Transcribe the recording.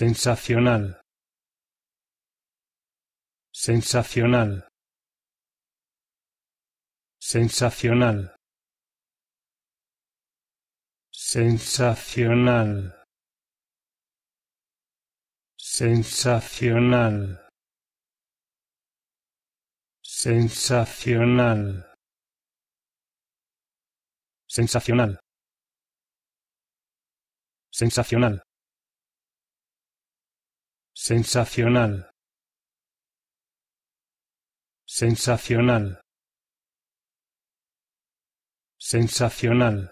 sensacional sensacional sensacional sensacional sensacional sensacional sensacional sensacional sensacional sensacional sensacional